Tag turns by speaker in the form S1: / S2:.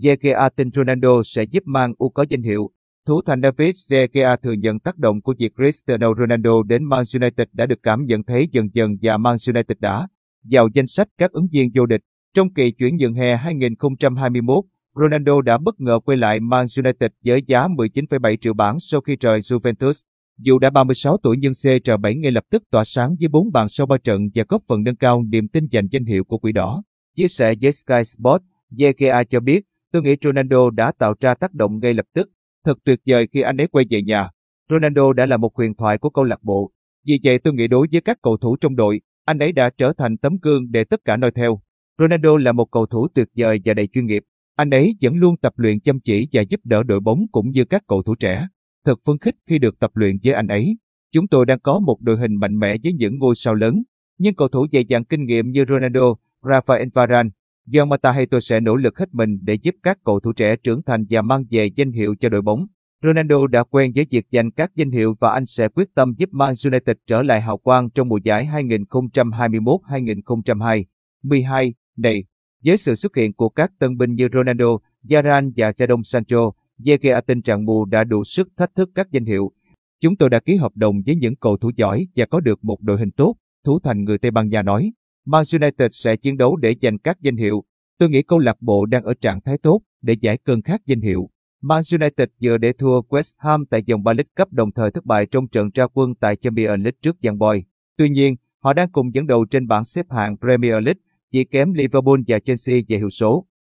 S1: JKA tin Ronaldo sẽ giúp Man U có danh hiệu. Thủ thành David JKA thừa nhận tác động của việc Cristiano Ronaldo đến Man United đã được cảm nhận thấy dần dần và Man United đã vào danh sách các ứng viên vô địch. Trong kỳ chuyển nhượng hè 2021, Ronaldo đã bất ngờ quay lại Man United với giá 19,7 triệu bảng sau khi rời Juventus. Dù đã 36 tuổi nhưng CR7 ngay lập tức tỏa sáng với 4 bàn sau 3 trận và góp phần nâng cao niềm tin giành danh hiệu của quỷ đỏ. Chia sẻ với Sky Sports, JKA cho biết, Tôi nghĩ Ronaldo đã tạo ra tác động ngay lập tức. Thật tuyệt vời khi anh ấy quay về nhà. Ronaldo đã là một huyền thoại của câu lạc bộ. Vì vậy tôi nghĩ đối với các cầu thủ trong đội, anh ấy đã trở thành tấm gương để tất cả noi theo. Ronaldo là một cầu thủ tuyệt vời và đầy chuyên nghiệp. Anh ấy vẫn luôn tập luyện chăm chỉ và giúp đỡ đội bóng cũng như các cầu thủ trẻ. Thật phấn khích khi được tập luyện với anh ấy. Chúng tôi đang có một đội hình mạnh mẽ với những ngôi sao lớn, nhưng cầu thủ dày dặn kinh nghiệm như Ronaldo, Rafael Varane, Yamata Heito sẽ nỗ lực hết mình để giúp các cầu thủ trẻ trưởng thành và mang về danh hiệu cho đội bóng. Ronaldo đã quen với việc giành các danh hiệu và anh sẽ quyết tâm giúp Man United trở lại hào quang trong mùa giải 2021-2022. 12. Này, với sự xuất hiện của các tân binh như Ronaldo, Yaran và Jadon Sancho, Yekea tình trạng mù đã đủ sức thách thức các danh hiệu. Chúng tôi đã ký hợp đồng với những cầu thủ giỏi và có được một đội hình tốt, thủ thành người Tây Ban Nha nói. Man United sẽ chiến đấu để giành các danh hiệu. Tôi nghĩ câu lạc bộ đang ở trạng thái tốt để giải cơn khát danh hiệu. Man United vừa để thua West Ham tại vòng 3 League Cup đồng thời thất bại trong trận ra quân tại Champions League trước Young Boys. Tuy nhiên, họ đang cùng dẫn đầu trên bảng xếp hạng Premier League, chỉ kém Liverpool và Chelsea về hiệu số.